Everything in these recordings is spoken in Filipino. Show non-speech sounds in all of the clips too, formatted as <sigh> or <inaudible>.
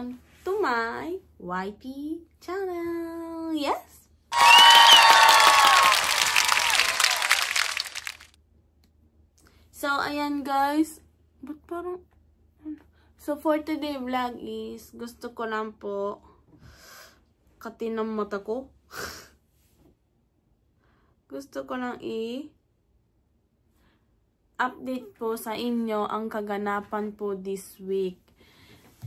welcome to my YP channel. Yes? So, ayan guys. Ba't parang... So, for today vlog is, gusto ko lang po katin ng mata ko. <laughs> gusto ko lang i- update po sa inyo ang kaganapan po this week.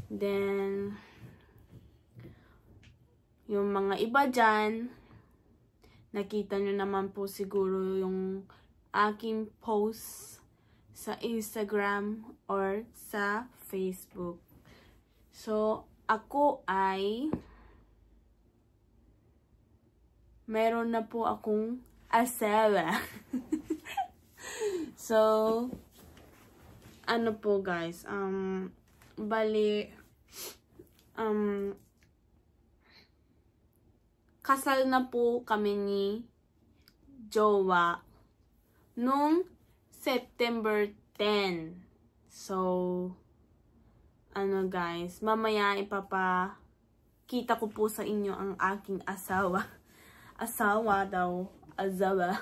Then, yung mga iba dyan, nakita nyo naman po siguro yung aking post sa Instagram or sa Facebook. So, ako ay meron na po akong asawa. <laughs> so, ano po guys, um, Bali, um, kasal na po kami ni Jowa nung September 10. So, ano guys, mamaya ipapa kita ko po sa inyo ang aking asawa. <laughs> Asawa daw. Azawa.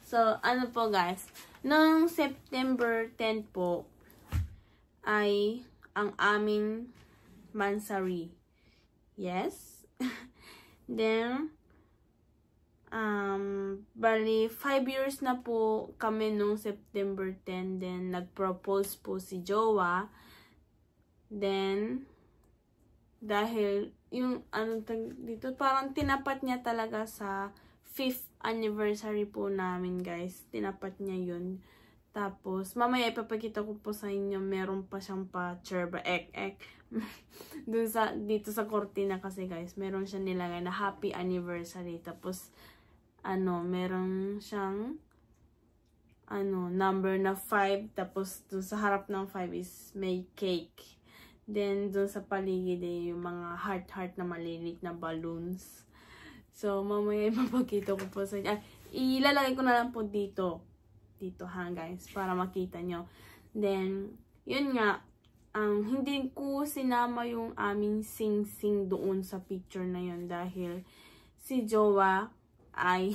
So, ano po guys, nung September 10 po, ay ang aming mansari. Yes? <laughs> Then, um, bali, 5 years na po kami nung September 10. Then, nag-propose po si Jowa. Then, dahil, yung, ano, dito, parang tinapat niya talaga sa 5th anniversary po namin, guys. Tinapat niya yun. Tapos, mamaya ipapakita ko po sa inyo, meron pa siyang pa-cherba, ek, ek. <laughs> Dun sa, dito sa cortina kasi guys, meron siyang nilagay na happy anniversary. Tapos, ano, meron siyang, ano, number na 5. Tapos, dun sa harap ng 5 is may cake. Then, dun sa paligid ay eh, yung mga heart-heart na malilit na balloons. So, mamaya ipapakita ko po sa inyo. Ah, ilalagay ko na lang po dito dito ha guys, para makita nyo. Then, yun nga, um, hindi ko sinama yung aming sing-sing doon sa picture na yun dahil si Jowa ay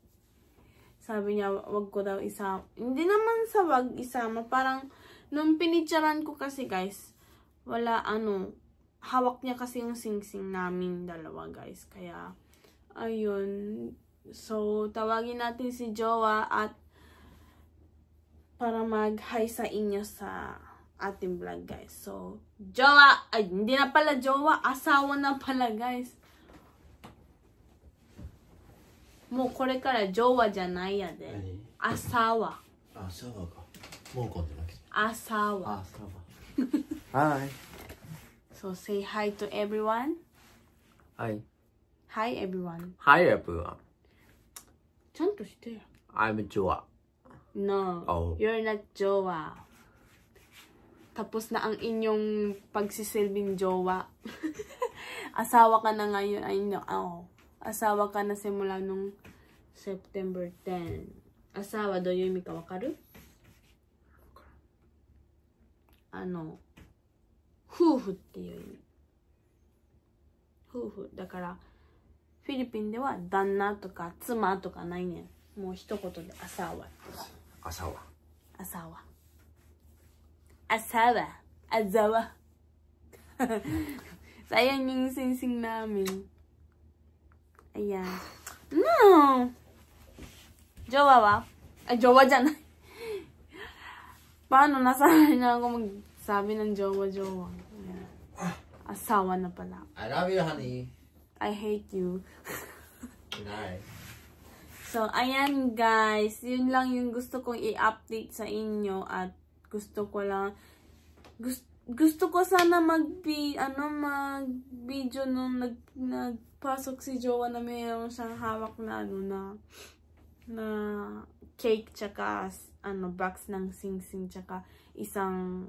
<laughs> sabi niya, wag ko daw isama. Hindi naman sa wag isama. Parang, nung pinitsaran ko kasi, guys, wala, ano, hawak niya kasi yung singsing -sing namin dalawa, guys. Kaya, ayun. So, tawagin natin si Jowa at para mag-hi sa inyo sa ating vlog, guys. So, jowa! Ay, hindi na pala jowa. Asawa na pala, guys. もうこれからジョワじゃないやで。朝は。朝はか。もうこんじゃなくて。朝は。朝は。い。So say hi to everyone. はい。Hi everyone. Hi everyone. ちゃんとしてよ。I'm Joa. No. Oh. You're not jowa. Tapos na ang inyong pagsisilbing jowa. <laughs> asawa ka na ngayon. Ay, no. Oh. Asawa ka na simula nung September 10. Asawa do yung mikawakaru? Ano? Huhu っていう意味。夫婦だからフィリピンでは旦那とか妻とかないねんもう一言で朝は Asawa. Asawa. Asawa. Asawa. Sayang <laughs> yung singsing namin. Ayan. No! Jowa ba? Ay, jowa dyan. <laughs> Paano? Nasanay <laughs> na ako magsabi ng jowa-jowa. Asawa na pala. I love you, honey. I hate you. Nice. So, ayan guys. Yun lang yung gusto kong i-update sa inyo. At gusto ko lang... Gusto, gusto ko sana mag-bi... Ano, mag-video nung nag, nagpasok si Jowa na mayroon siyang hawak na ano na... Na cake tsaka ano, box ng sing-sing tsaka isang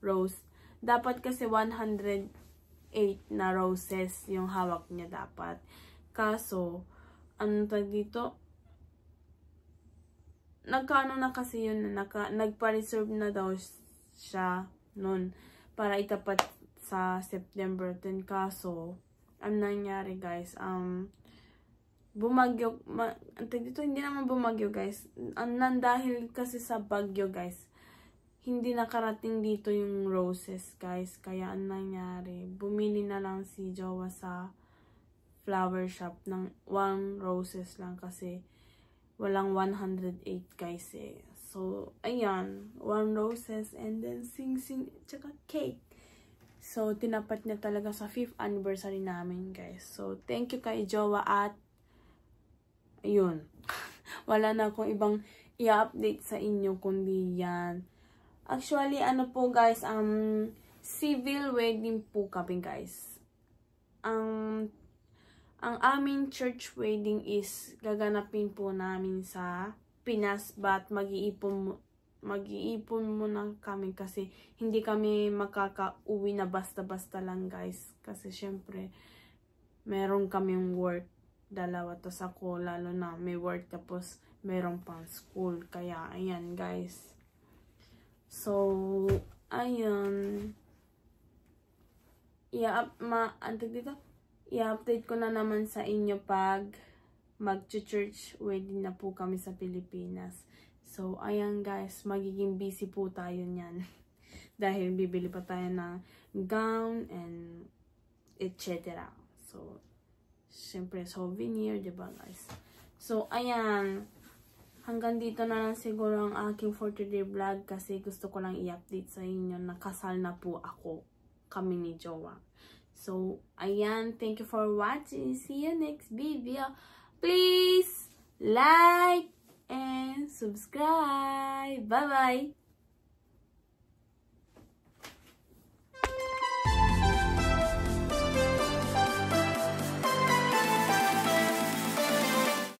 rose. Dapat kasi 108 na roses yung hawak niya dapat. Kaso, ano tag dito? nagkaano na kasi yun, naka, nagpa-reserve na daw siya noon para itapat sa September 10. Kaso, ang nangyari guys, um, bumagyo, ma, dito hindi naman bumagyo guys, ang dahil kasi sa bagyo guys, hindi nakarating dito yung roses guys, kaya ang nangyari, bumili na lang si Jowa sa flower shop ng one roses lang kasi walang 108 guys eh. So, ayan. One roses and then sing sing tsaka cake. So, tinapat niya talaga sa 5th anniversary namin guys. So, thank you kay Jowa at ayun. <laughs> Wala na akong ibang i-update sa inyo kundi yan. Actually, ano po guys, um, civil wedding po kami guys. Ang um, ang amin church wedding is gaganapin po namin sa Pinas but mag-iipon mag-iipon muna kami kasi hindi kami makaka-uwi na basta-basta lang guys kasi syempre meron kaming work dalawa to sa ko lalo na may work tapos merong pang school kaya ayan guys so ayan yeah ma antig dito i-update ko na naman sa inyo pag mag-church wedding na po kami sa Pilipinas. So, ayan guys, magiging busy po tayo niyan. <laughs> Dahil bibili pa tayo ng gown and etc. So, syempre souvenir, ba diba guys? So, ayan. Hanggang dito na lang siguro ang aking for today vlog kasi gusto ko lang i-update sa inyo na kasal na po ako kami ni Jowa. So, ayan. Thank you for watching. See you next video. Please like and subscribe. Bye-bye.